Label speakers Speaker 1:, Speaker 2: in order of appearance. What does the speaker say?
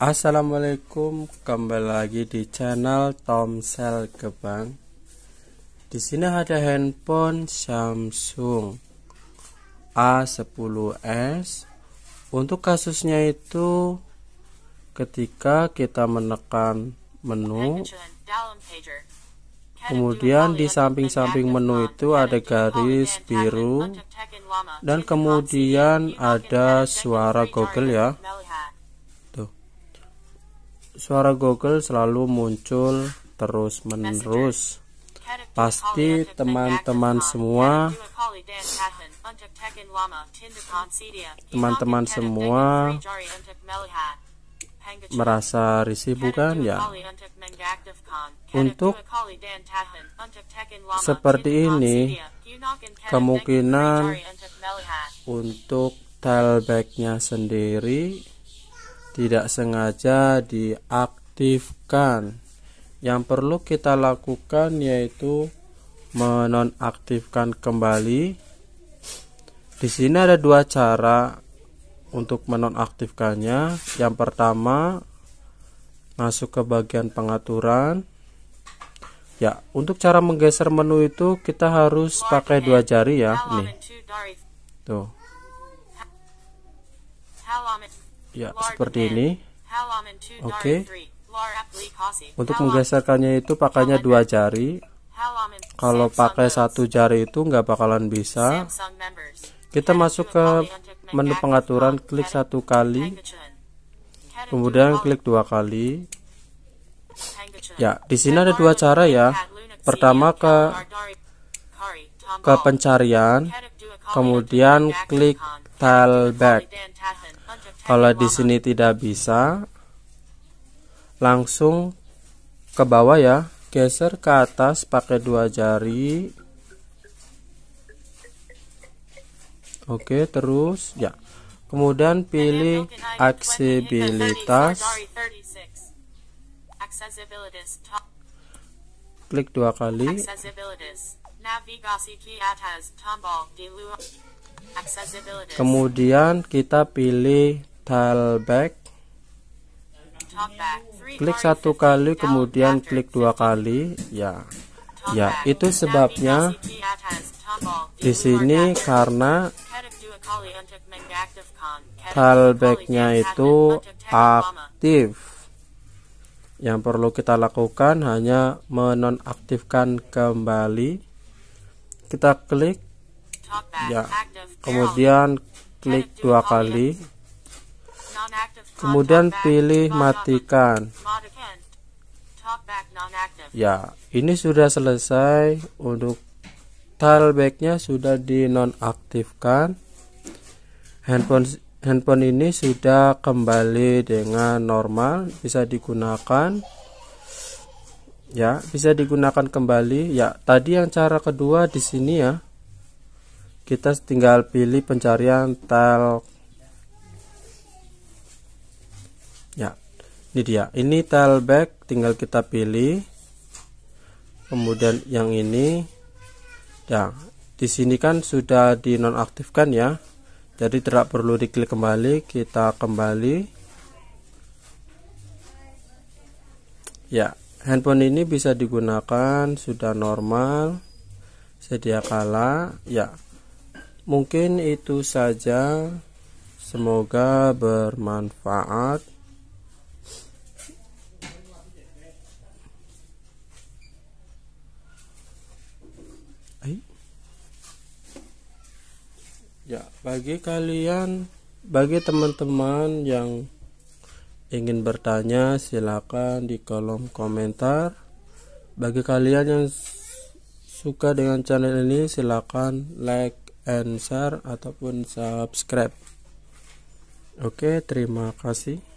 Speaker 1: Assalamualaikum, kembali lagi di channel Tomsel Gebang. Di sini ada handphone Samsung A10s. Untuk kasusnya itu ketika kita menekan menu Kemudian di samping-samping menu itu ada garis biru dan kemudian ada suara Google ya suara Google selalu muncul terus menerus. Pasti teman-teman semua teman-teman semua merasa risih bukan ya untuk seperti ini kemungkinan untuk tailbacknya sendiri tidak sengaja diaktifkan. Yang perlu kita lakukan yaitu menonaktifkan kembali. Di sini ada dua cara untuk menonaktifkannya. Yang pertama, masuk ke bagian pengaturan. Ya, untuk cara menggeser menu itu kita harus pakai dua jari ya, nih. Tuh ya seperti ini oke okay. untuk menggeserkannya itu pakainya dua jari kalau pakai satu jari itu nggak bakalan bisa kita masuk ke menu pengaturan klik satu kali kemudian klik dua kali ya di sini ada dua cara ya pertama ke ke pencarian kemudian klik tile back kalau di sini tidak bisa, langsung ke bawah ya. Geser ke atas pakai dua jari. Oke, terus ya. Kemudian pilih aksesibilitas. Klik dua kali. Kemudian kita pilih dial Klik satu kali kemudian klik dua kali ya. Ya, itu sebabnya di sini karena dial backnya itu aktif yang perlu kita lakukan hanya menonaktifkan kembali kita klik ya kemudian klik dua kali kemudian pilih matikan ya ini sudah selesai untuk tailbacknya sudah dinonaktifkan handphone handphone ini sudah kembali dengan normal bisa digunakan ya bisa digunakan kembali ya tadi yang cara kedua di sini ya kita tinggal pilih pencarian tel ya ini dia ini tailback tinggal kita pilih kemudian yang ini ya di sini kan sudah dinonaktifkan ya jadi tidak perlu diklik kembali kita kembali ya handphone ini bisa digunakan sudah normal sedia kala ya mungkin itu saja semoga bermanfaat eh? ya bagi kalian bagi teman-teman yang ingin bertanya silakan di kolom komentar bagi kalian yang suka dengan channel ini silakan like and share ataupun subscribe oke terima kasih